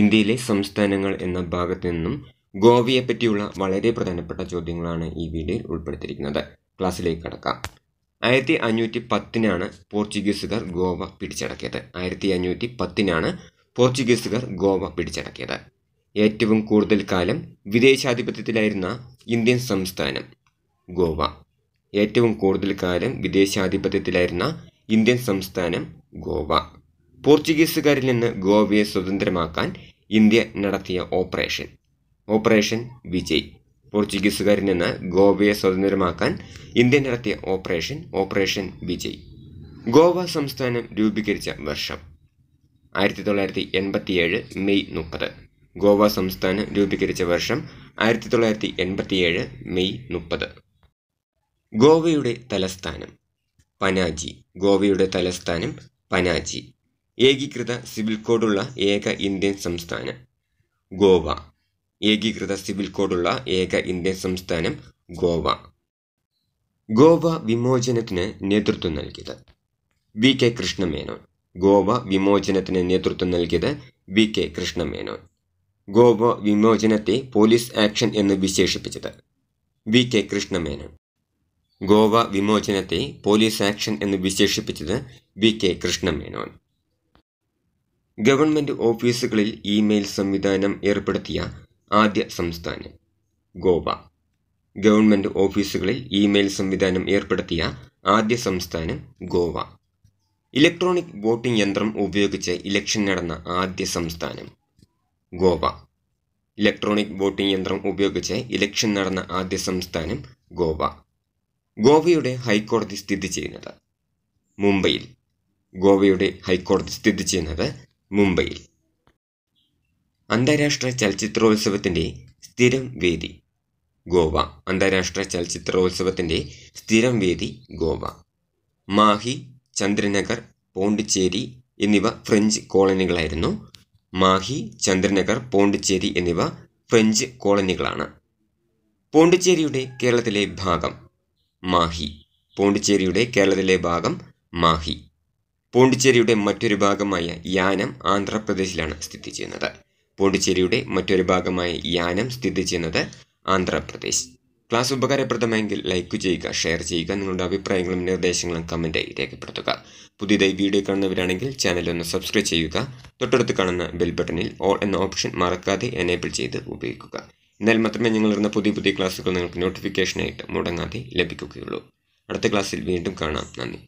ഇന്ത്യയിലെ സംസ്ഥാനങ്ങൾ എന്ന ഭാഗത്തു നിന്നും ഗോവയെ പറ്റിയുള്ള വളരെ പ്രധാനപ്പെട്ട ചോദ്യങ്ങളാണ് ഈ വീഡിയോയിൽ ഉൾപ്പെടുത്തിയിരിക്കുന്നത് ക്ലാസ്സിലേക്ക് കടക്കാം ആയിരത്തി അഞ്ഞൂറ്റി പത്തിനാണ് പോർച്ചുഗീസുകാർ ഗോവ പിടിച്ചടക്കിയത് ആയിരത്തി അഞ്ഞൂറ്റി പത്തിനാണ് പോർച്ചുഗീസുകാർ ഗോവ പിടിച്ചടക്കിയത് ഏറ്റവും കൂടുതൽ കാലം വിദേശാധിപത്യത്തിലായിരുന്ന ഇന്ത്യൻ സംസ്ഥാനം ഗോവ ഏറ്റവും കൂടുതൽ കാലം വിദേശാധിപത്യത്തിലായിരുന്ന ഇന്ത്യൻ സംസ്ഥാനം ഗോവ പോർച്ചുഗീസുകാരിൽ നിന്ന് ഗോവയെ സ്വതന്ത്രമാക്കാൻ ഇന്ത്യ നടത്തിയ ഓപ്പറേഷൻ ഓപ്പറേഷൻ വിജയ് പോർച്ചുഗീസുകാരിൽ നിന്ന് ഗോവയെ സ്വതന്ത്രമാക്കാൻ ഇന്ത്യ നടത്തിയ ഓപ്പറേഷൻ ഓപ്പറേഷൻ വിജയ് ഗോവ സംസ്ഥാനം രൂപീകരിച്ച വർഷം ആയിരത്തി തൊള്ളായിരത്തി എൺപത്തിയേഴ് മെയ് മുപ്പത് ഗോവ സംസ്ഥാനം രൂപീകരിച്ച വർഷം ആയിരത്തി തൊള്ളായിരത്തി എൺപത്തിയേഴ് മെയ് മുപ്പത് ഗോവയുടെ തലസ്ഥാനം പനാജി ഗോവയുടെ തലസ്ഥാനം പനാജി ഏകീകൃത സിവിൽ കോഡുള്ള ഏക ഇന്ത്യൻ സംസ്ഥാനം ഗോവ ഏകീകൃത സിവിൽ കോഡുള്ള ഏക ഇന്ത്യൻ സംസ്ഥാനം ഗോവ ഗോവ വിമോചനത്തിന് നേതൃത്വം നൽകിയത് വി കെ കൃഷ്ണമേനോൻ ഗോവ വിമോചനത്തിന് നേതൃത്വം നൽകിയത് വി കെ കൃഷ്ണമേനോൻ ഗോവ വിമോചനത്തെ പോലീസ് ആക്ഷൻ എന്ന് വിശേഷിപ്പിച്ചത് വി കെ കൃഷ്ണമേനോൻ ഗോവ വിമോചനത്തെ പോലീസ് ആക്ഷൻ എന്ന് വിശേഷിപ്പിച്ചത് വി കെ കൃഷ്ണമേനോൻ ഗവൺമെൻറ് ഓഫീസുകളിൽ ഇമെയിൽ സംവിധാനം ഏർപ്പെടുത്തിയ ആദ്യ സംസ്ഥാനം ഗോവ ഗവൺമെൻറ് ഓഫീസുകളിൽ ഇമെയിൽ സംവിധാനം ഏർപ്പെടുത്തിയ ആദ്യ സംസ്ഥാനം ഗോവ ഇലക്ട്രോണിക് വോട്ടിംഗ് യന്ത്രം ഉപയോഗിച്ച് ഇലക്ഷൻ നടന്ന ആദ്യ സംസ്ഥാനം ഗോവ ഇലക്ട്രോണിക് വോട്ടിംഗ് യന്ത്രം ഉപയോഗിച്ച് ഇലക്ഷൻ നടന്ന ആദ്യ സംസ്ഥാനം ഗോവ ഗോവയുടെ ഹൈക്കോടതി സ്ഥിതി ചെയ്യുന്നത് മുംബൈയിൽ ഗോവയുടെ ഹൈക്കോടതി സ്ഥിതി ചെയ്യുന്നത് മുംബൈയിൽ അന്താരാഷ്ട്ര ചലച്ചിത്രോത്സവത്തിൻ്റെ സ്ഥിരം വേദി ഗോവ അന്താരാഷ്ട്ര ചലച്ചിത്രോത്സവത്തിൻ്റെ സ്ഥിരം വേദി ഗോവ മാഹി ചന്ദ്രനഗർ പോണ്ടിച്ചേരി എന്നിവ ഫ്രഞ്ച് കോളനികളായിരുന്നു മാഹി ചന്ദ്രനഗർ പോണ്ടിച്ചേരി എന്നിവ ഫ്രഞ്ച് കോളനികളാണ് പോണ്ടിച്ചേരിയുടെ കേരളത്തിലെ ഭാഗം മാഹി പോണ്ടിച്ചേരിയുടെ കേരളത്തിലെ ഭാഗം മാഹി പോണ്ടിച്ചേരിയുടെ മറ്റൊരു ഭാഗമായ യാനം ആന്ധ്രാപ്രദേശിലാണ് സ്ഥിതി ചെയ്യുന്നത് പോണ്ടിച്ചേരിയുടെ മറ്റൊരു ഭാഗമായ യാനം സ്ഥിതി ചെയ്യുന്നത് ആന്ധ്രാപ്രദേശ് ക്ലാസ് ഉപകാരപ്രദമെങ്കിൽ ലൈക്ക് ചെയ്യുക ഷെയർ ചെയ്യുക നിങ്ങളുടെ അഭിപ്രായങ്ങളും നിർദ്ദേശങ്ങളും കമൻറ്റായി രേഖപ്പെടുത്തുക പുതിയതായി വീഡിയോ കാണുന്നവരാണെങ്കിൽ ചാനൽ ഒന്ന് സബ്സ്ക്രൈബ് ചെയ്യുക തൊട്ടടുത്ത് കാണുന്ന ബെൽ ബട്ടണിൽ ഓൾ എന്ന ഓപ്ഷൻ മറക്കാതെ എനേബിൾ ചെയ്ത് ഉപയോഗിക്കുക എന്നാൽ മാത്രമേ ഞങ്ങൾ ഇടുന്ന പുതിയ പുതിയ ക്ലാസ്സുകൾ നിങ്ങൾക്ക് നോട്ടിഫിക്കേഷനായിട്ട് മുടങ്ങാതെ ലഭിക്കുകയുള്ളൂ അടുത്ത ക്ലാസ്സിൽ വീണ്ടും കാണാം നന്ദി